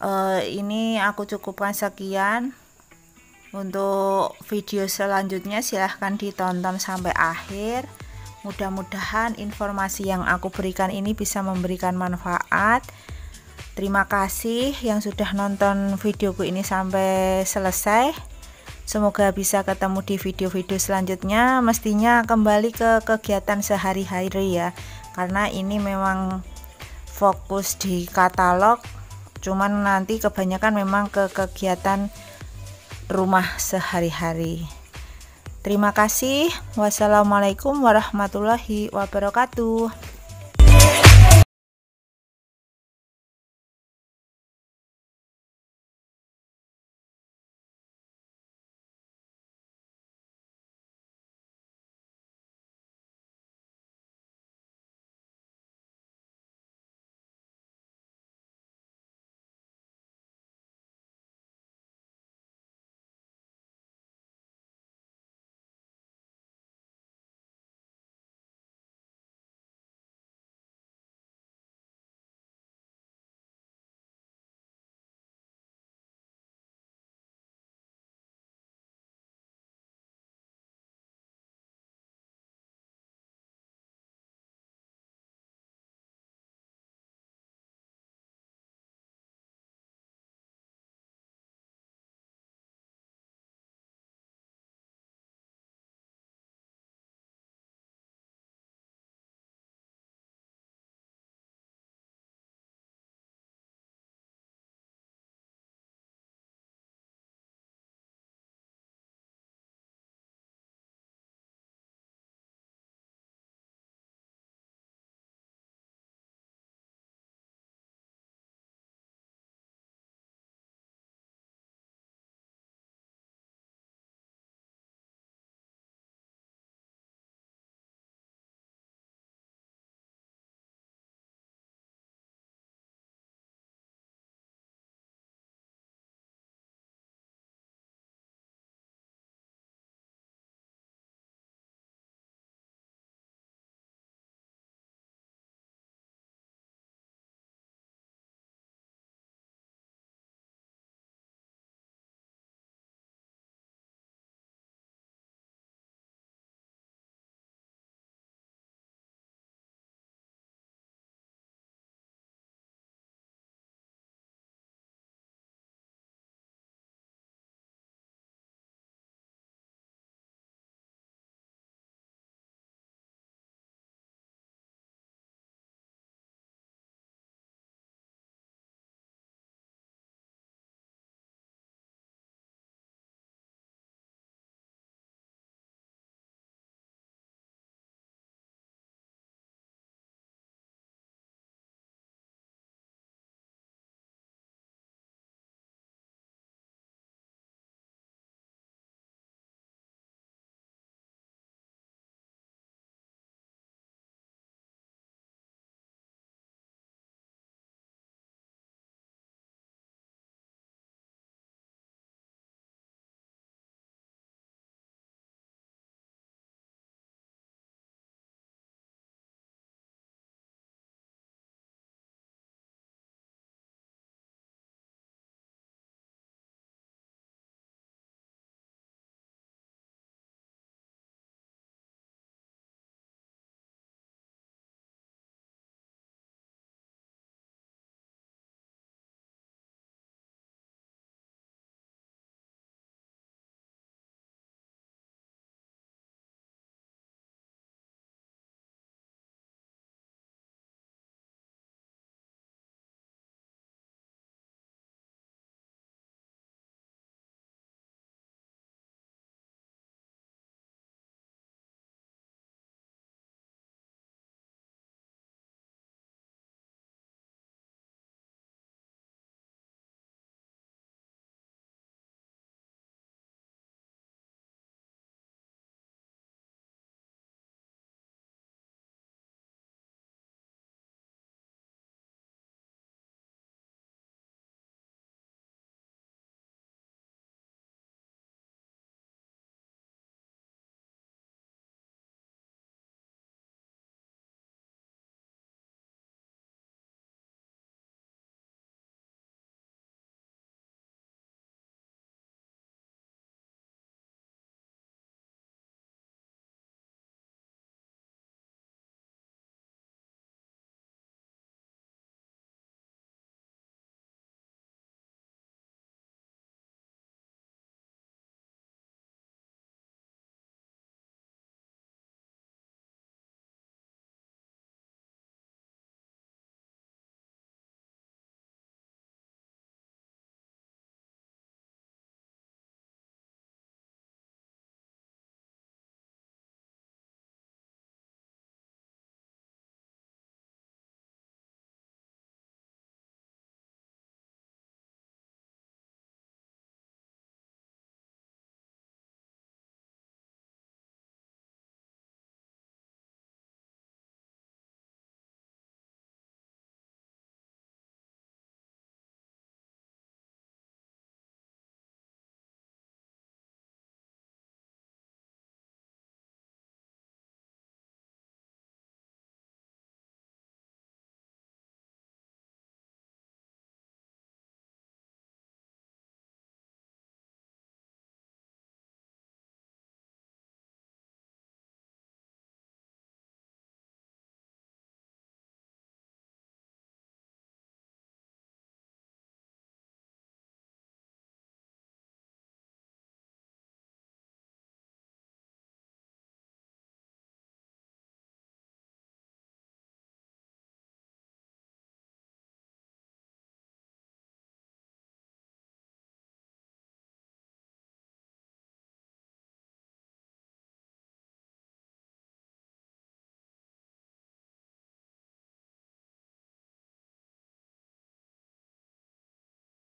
Eh, ini aku cukupkan sekian untuk video selanjutnya silahkan ditonton sampai akhir mudah-mudahan informasi yang aku berikan ini bisa memberikan manfaat terima kasih yang sudah nonton videoku ini sampai selesai semoga bisa ketemu di video-video selanjutnya mestinya kembali ke kegiatan sehari-hari ya karena ini memang fokus di katalog cuman nanti kebanyakan memang ke kegiatan rumah sehari-hari terima kasih wassalamualaikum warahmatullahi wabarakatuh